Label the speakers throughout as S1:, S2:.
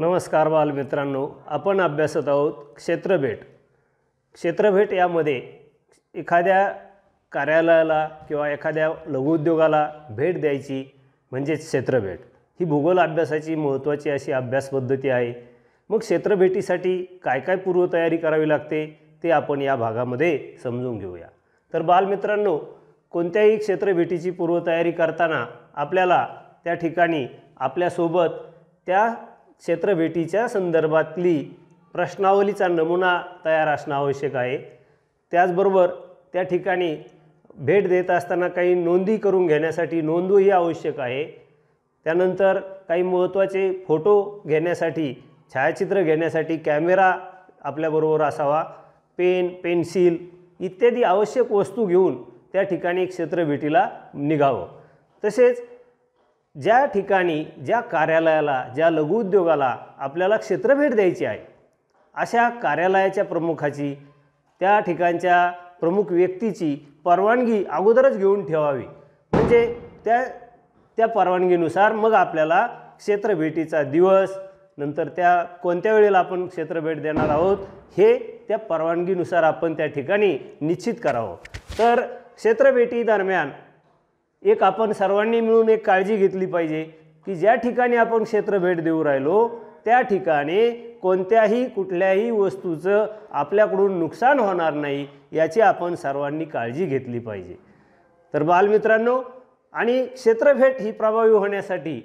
S1: नमस्कार बालमित्रांनो आपण अभ्यासत आहोत क्षेत्रभेट क्षेत्रभेट यामध्ये एखाद्या कार्यालयाला किंवा एखाद्या लघुउद्योगाला भेट द्यायची म्हणजेच क्षेत्रभेट ही भूगोल अभ्यासाची महत्त्वाची अशी अभ्यास पद्धती आहे मग क्षेत्रभेटीसाठी काय काय पूर्वतयारी करावी लागते ते आपण या भागामध्ये समजून घेऊया तर बालमित्रांनो कोणत्याही क्षेत्रभेटीची पूर्वतयारी करताना आपल्याला त्या ठिकाणी आपल्यासोबत त्या क्षेत्रभेटीच्या संदर्भातली प्रश्नावलीचा नमुना तयार असणं आवश्यक आहे त्याचबरोबर त्या ठिकाणी भेट देत असताना काही नोंदी करून घेण्यासाठी नोंदूही आवश्यक आहे त्यानंतर काही महत्त्वाचे फोटो घेण्यासाठी छायाचित्र घेण्यासाठी कॅमेरा आपल्याबरोबर असावा पेन पेन्सिल इत्यादी आवश्यक वस्तू घेऊन त्या ठिकाणी क्षेत्रभेटीला निघावं तसेच ज्या ठिकाणी ज्या कार्यालयाला ज्या लघुउद्योगाला आपल्याला क्षेत्रभेट द्यायची आहे अशा कार्यालयाच्या प्रमुखाची त्या ठिकाणच्या प्रमुख व्यक्तीची परवानगी अगोदरच घेऊन ठेवावी म्हणजे त्या त्या परवानगीनुसार मग आपल्याला क्षेत्रभेटीचा दिवस नंतर त्या कोणत्या वेळेला आपण क्षेत्रभेट देणार आहोत हे त्या परवानगीनुसार आपण त्या ठिकाणी निश्चित करावं तर क्षेत्रभेटी दरम्यान एक आपण सर्वांनी मिळून एक काळजी घेतली पाहिजे की ज्या ठिकाणी आपण क्षेत्र भेट देऊ राहिलो त्या ठिकाणी कोणत्याही कुठल्याही वस्तूचं आपल्याकडून नुकसान होणार नाही याची आपण सर्वांनी काळजी घेतली पाहिजे तर बालमित्रांनो आणि क्षेत्रभेट ही प्रभावी होण्यासाठी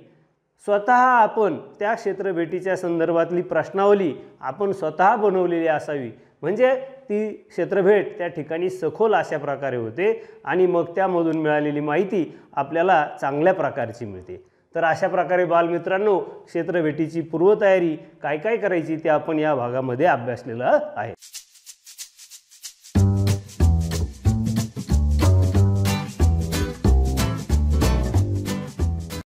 S1: स्वतः आपण त्या क्षेत्रभेटीच्या संदर्भातली प्रश्नावली आपण स्वतः बनवलेली असावी म्हणजे ती क्षेत्रभेट त्या ठिकाणी सखोल अशा प्रकारे होते आणि मग त्यामधून मिळालेली माहिती आपल्याला चांगल्या प्रकारची मिळते तर अशा प्रकारे बालमित्रांनो क्षेत्रभेटीची पूर्वतयारी काय काय करायची ते आपण या भागामध्ये अभ्यासलेलं आहे